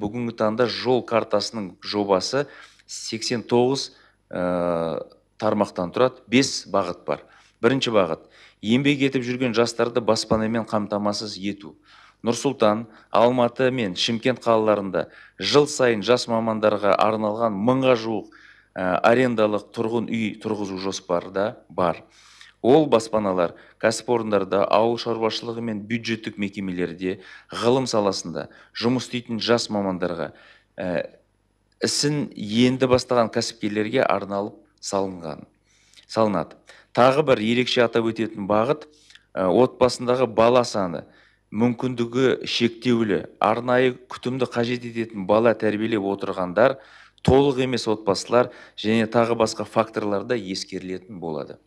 бүгінгі таңда жол картасының жобасы 89 ә, э, тармақтан тұрады бес бағыт бар бірінші бағыт еңбек етіп жүрген жастарды баспанамен қамтамасыз ету нұр сұлтан алматы мен шымкент қалаларында жыл сайын жас мамандарға арналған мыңға жуық э, арендалық тұрғын үй тұрғызу жоспарда бар ол баспаналар кәсіпорындарда ауыл шаруашылығы мен бюджеттік мекемелерде ғылым саласында жұмыс істейтін жас мамандарға ә, ісін енді бастаған кәсіпкерлерге арналып салынған салынады тағы бір ерекше атап өтетін бағыт ә, отбасындағы бала саны мүмкіндігі шектеулі арнайы күтімді қажет ететін бала тәрбиелеп отырғандар толық емес отбасылар және тағы басқа факторлар да ескерілетін болады